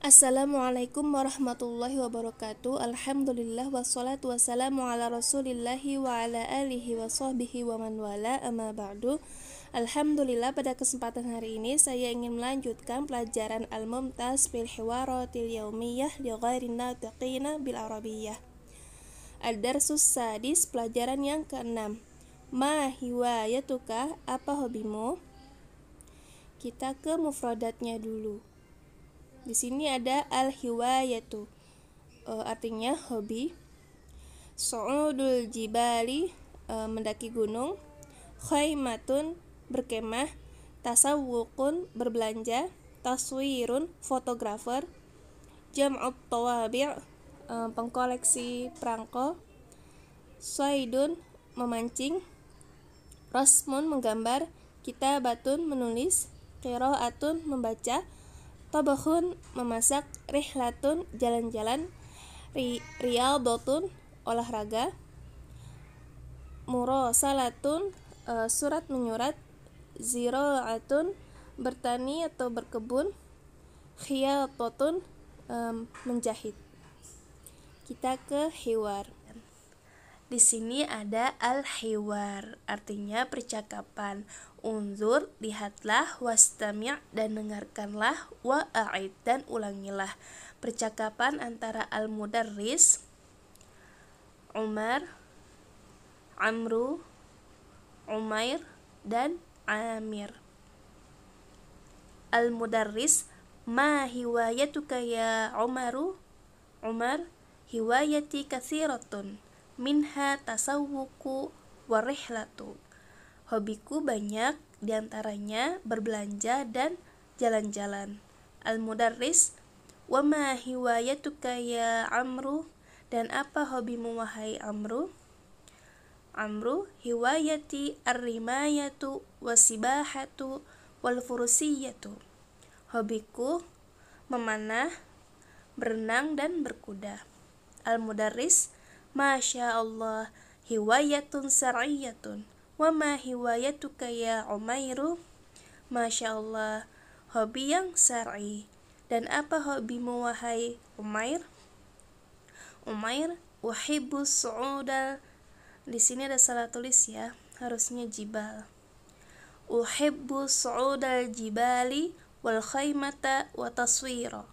Assalamualaikum warahmatullahi wabarakatuh Alhamdulillah wassalatu wassalamu ala rasulillahi wa ala alihi wa sahbihi wa man wala amma ba'du Alhamdulillah pada kesempatan hari ini saya ingin melanjutkan pelajaran Al-Mumtaz bil hiwaratil yaumiyah li ghairin natiqina bil arabiyah Al darsus sadis pelajaran yang keenam Ma hiwayatuka apa hobimu? Kita ke mufradatnya dulu di sini ada al-hiwayatu. Uh, artinya hobi. Su'udul jibali uh, mendaki gunung. Khaimatun berkemah. Tasawwuqun berbelanja. Taswirun fotografer. Jam'ut tawabi' uh, pengkoleksi perangko. suaidun memancing. Rasmun menggambar. Kita batun menulis. atun membaca tobahun memasak, rihlatun jalan-jalan, ri, riyadotun olahraga, murosalatun uh, eh, surat menyurat, atun bertani atau berkebun, khiyatotun um, menjahit. Kita ke hiwar. Di sini ada al-hiwar, artinya percakapan. Unzur, lihatlah, wastami' dan dengarkanlah, wa'aid dan ulangilah. Percakapan antara Al-Mudarris, Umar, Amru, Umair, dan Amir. Al-Mudarris, ma hiwayatuka ya Umaru? Umar, hiwayati kathiratun, minha tasawwuku warihlatu. Hobiku banyak, diantaranya berbelanja dan jalan-jalan. Al-Mudarris, wa ma hiwayatuka ya Amru? Dan apa hobimu wahai Amru? Amru, hiwayati arrimayatu wasibahatu wal furusiyatu. Hobiku memanah, berenang dan berkuda. Al-Mudarris, Masya Allah, hiwayatun sar'iyatun Wama hiwayatuka ya Umairu? Masya Allah, hobi yang syar'i. Dan apa hobimu wahai Umair? Umair, wahibu su'uda. Di sini ada salah tulis ya, harusnya jibal. Uhibbu su'udal jibali wal khaymata wa taswira.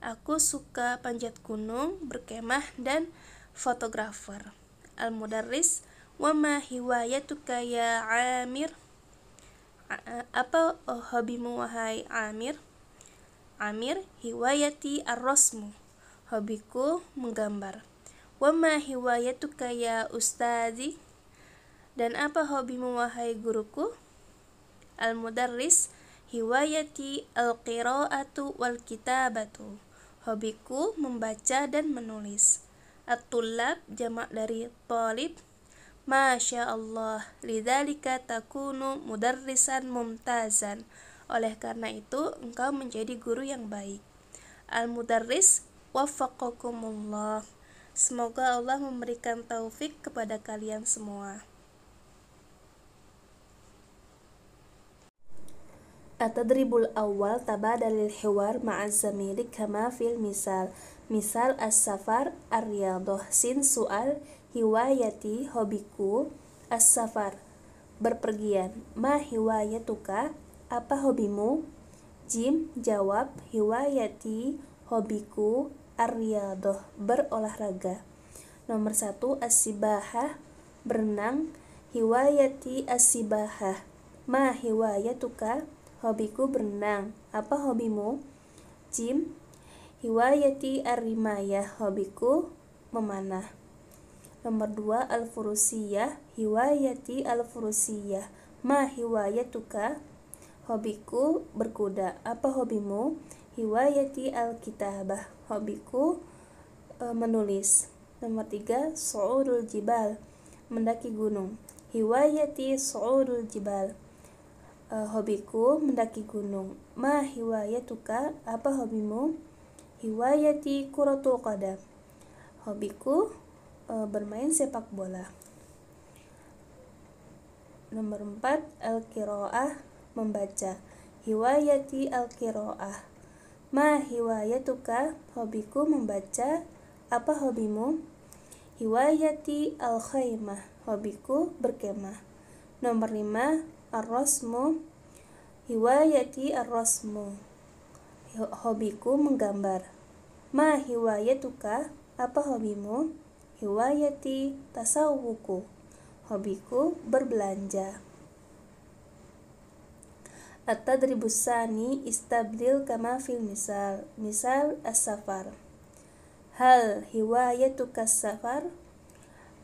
Aku suka panjat gunung, berkemah, dan fotografer. Al-Mudarris Wama hiwayatuka ya Amir? Apa oh, hobimu wahai Amir? Amir, hiwayati ar-rasmu. Hobiku menggambar. Wama hiwayatuka ya ustazi? Dan apa hobimu wahai guruku? Al-mudarris, hiwayati al-qira'atu wal kitabatu. Hobiku membaca dan menulis. at tulab jamak dari talib Masya Allah, lidalika takunu mudarrisan mumtazan. Oleh karena itu, engkau menjadi guru yang baik. Al-Mudarris, wafakukumullah. Semoga Allah memberikan taufik kepada kalian semua. Atadribul awal tabadalil hiwar maazamilik kama fil misal. Misal as-safar, ar riyadoh sin su'al, hiwayati hobiku as-safar berpergian ma hiwayatuka apa hobimu Jim jawab hiwayati hobiku ar riyadhah berolahraga nomor satu as-sibahah berenang hiwayati as-sibahah ma hiwayatuka hobiku berenang apa hobimu Jim hiwayati ar-rimayah hobiku memanah Nomor dua Al-Furusiyah, Hiwayati Al-Furusiyah. Ma hiwayatuka? Hobiku berkuda. Apa hobimu? Hiwayati Al-Kitabah. Hobiku e, menulis. Nomor tiga Su'udul Jibal, mendaki gunung. Hiwayati Su'udul Jibal. E, hobiku mendaki gunung. Ma hiwayatuka? Apa hobimu? Hiwayati Kuratul Qadam. Hobiku e, bermain sepak bola. Nomor 4 al-qiraah membaca. Hiwayati al-qiraah. Ma hiwayatuka? Hobiku membaca. Apa hobimu? Hiwayati al-khaimah. Hobiku berkemah. Nomor 5 ar-rasmu. Hiwayati ar-rasmu. Hobiku menggambar. Ma hiwayatuka? Apa hobimu? hiwayati tasawuku hobiku berbelanja At-tadribus istabdil kama fil misal Misal as-safar Hal hiwayatuka safar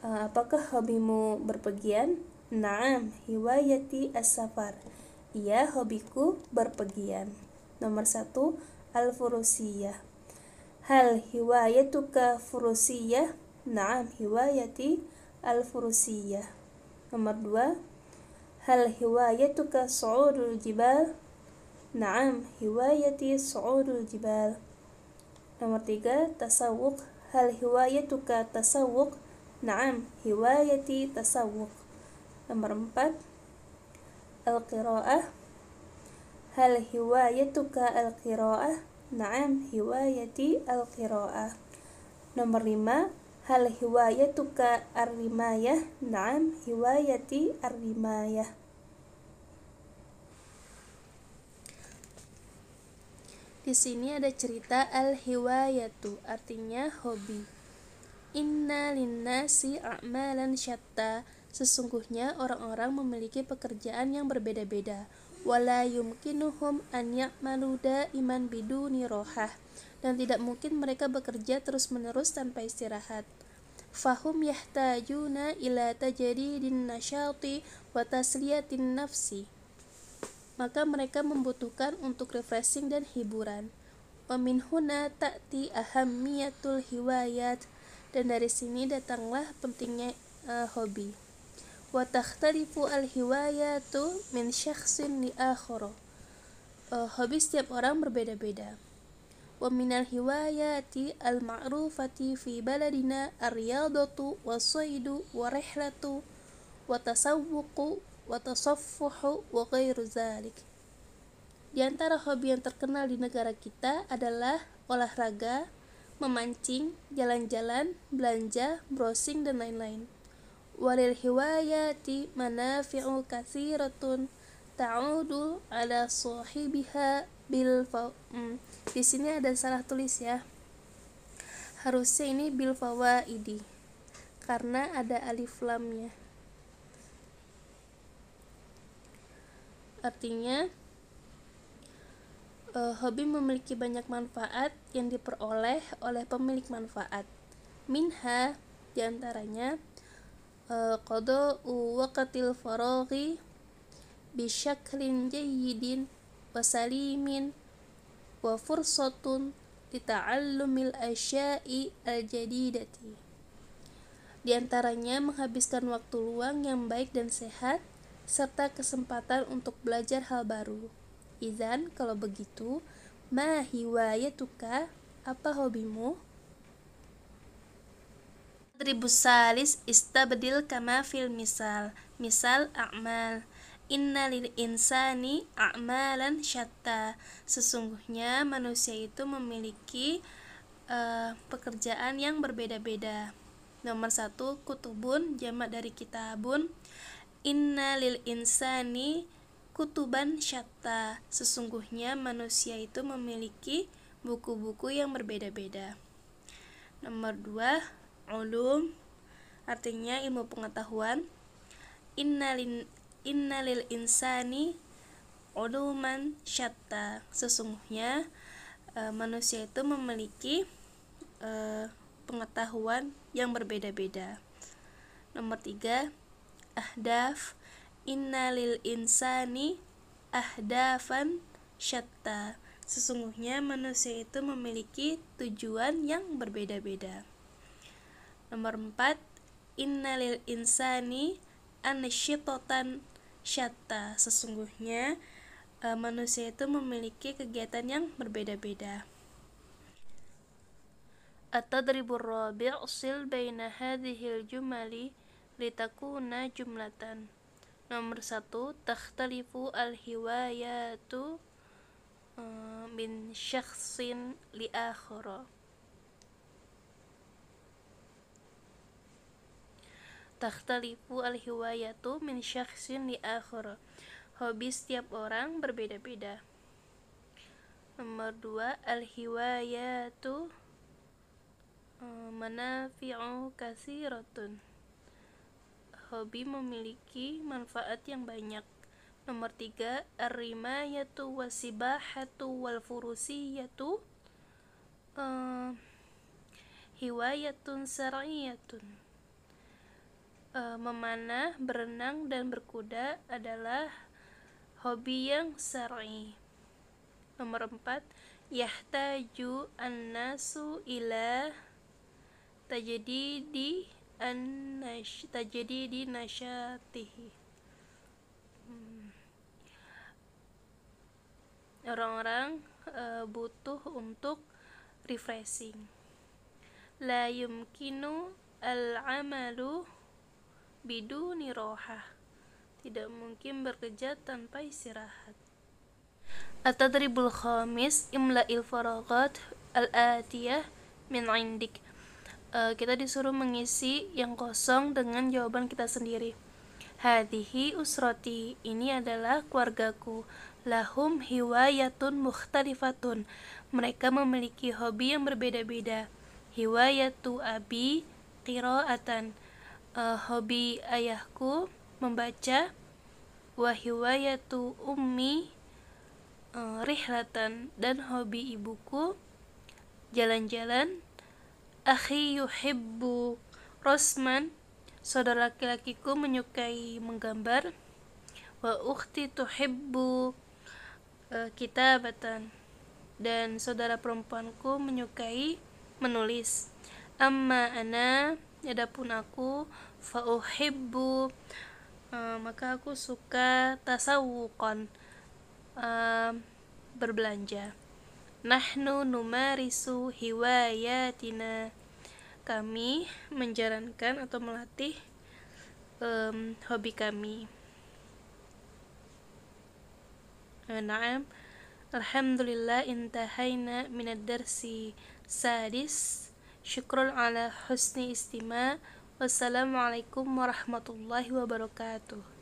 eh, Apakah hobimu berpergian? Naam hiwayati as-safar Iya hobiku berpergian Nomor satu Al-furusiyah Hal hiwayatuka furusiyah Naam hiwayati al-furusiyah. Nomor 2. Hal hiwayatuka su'udul jibal? Naam hiwayati su'udul jibal. Nomor 3. Tasawuk. Hal hiwayatuka tasawuk? Naam hiwayati tasawuk. Nomor 4. Al-qiraah. Hal hiwayatuka al-qiraah? Naam hiwayati al-qiraah. Nomor 5 hal hiwayatuka arrimayah na'am hiwayati arrimayah Di sini ada cerita al-hiwayatu artinya hobi. Inna linnasi a'malan syatta. Sesungguhnya orang-orang memiliki pekerjaan yang berbeda-beda wala yumkinuhum an ya'malu iman biduni rohah dan tidak mungkin mereka bekerja terus-menerus tanpa istirahat fahum yahtajuna ila tajaridin nasyati wa tasliyatin nafsi maka mereka membutuhkan untuk refreshing dan hiburan wa min huna ta'ti ahammiyatul hiwayat dan dari sini datanglah pentingnya uh, hobi wa takhtalifu al-hiwayatu min syakhsin li akhara uh, eh, hobi setiap orang berbeda-beda wa minal hiwayati al-ma'rufati fi baladina ar-riyadatu was-saydu wa rihlatu wa tasawwuqu wa tasaffuhu wa ghairu zalik di antara hobi yang terkenal di negara kita adalah olahraga, memancing, jalan-jalan, belanja, browsing, dan lain-lain walil hiwayati manafi'u kathiratun ta'udu ala sahibiha bil hmm. di sini ada salah tulis ya harusnya ini bil fawaidi karena ada alif lamnya artinya uh, hobi memiliki banyak manfaat yang diperoleh oleh pemilik manfaat minha diantaranya antaranya Eh, qada'u waqtil faraghi bisyaklin jayyidin wa salimin wa fursatun lita'allumil asya'i al-jadidati di antaranya menghabiskan waktu luang yang baik dan sehat serta kesempatan untuk belajar hal baru. Izan, kalau begitu, ma hiwayatuka? Apa hobimu? Dribus salis istabdil kama fil misal. Misal a'mal. Inna lil insani a'malan syatta. Sesungguhnya manusia itu memiliki uh, pekerjaan yang berbeda-beda. Nomor satu, kutubun, jamak dari kitabun. Inna lil insani kutuban syatta. Sesungguhnya manusia itu memiliki buku-buku yang berbeda-beda. Nomor dua, ulum artinya ilmu pengetahuan innalin innalil insani uluman syatta sesungguhnya e, manusia itu memiliki e, pengetahuan yang berbeda-beda nomor tiga ahdaf innalil insani ahdafan syatta sesungguhnya manusia itu memiliki tujuan yang berbeda-beda Nomor 4, innalil insani anishitotan syata. Sesungguhnya uh, manusia itu memiliki kegiatan yang berbeda-beda. At-tadribu rabi' usil baina hadhil jumali litakuna jumlatan. Nomor satu, takhtalifu al-hiwayatu e, min syakhsin li akhara. takhtalifu al-hiwayatu min syakhsin li akhir. hobi setiap orang berbeda-beda nomor dua al-hiwayatu eh, manafi'u kasiratun hobi memiliki manfaat yang banyak nomor tiga ar-rimayatu wasibahatu wal furusiyatu uh, hiwayatun sar'iyatun e, memanah, berenang, dan berkuda adalah hobi yang sering. Nomor 4, yahtaju annasu ila tajadidi terjadi di nasyatihi. Hmm. Orang-orang e, butuh untuk refreshing. La yumkinu al-amalu Bidu niroha, tidak mungkin bekerja tanpa istirahat At-tadribul khamis Imla faraghat al-atiyah min indik uh, kita disuruh mengisi yang kosong dengan jawaban kita sendiri Hadihi usroti ini adalah keluargaku lahum hiwayatun mukhtalifatun mereka memiliki hobi yang berbeda-beda hiwayatu abi qiraatan uh, hobi ayahku membaca wahyuwayatu ummi uh, rihlatan dan hobi ibuku jalan-jalan akhi yuhibbu rosman saudara laki-lakiku menyukai menggambar wa ukhti tuhibbu uh, kitabatan dan saudara perempuanku menyukai menulis amma ana adapun aku fauhibbu uh, maka aku suka tasawukon uh, eh, berbelanja nahnu numarisu hiwayatina kami menjalankan atau melatih um, hobi kami eh, Naam Alhamdulillah intahaina minad darsi sadis syukrul ala husni istima wassalamualaikum warahmatullahi wabarakatuh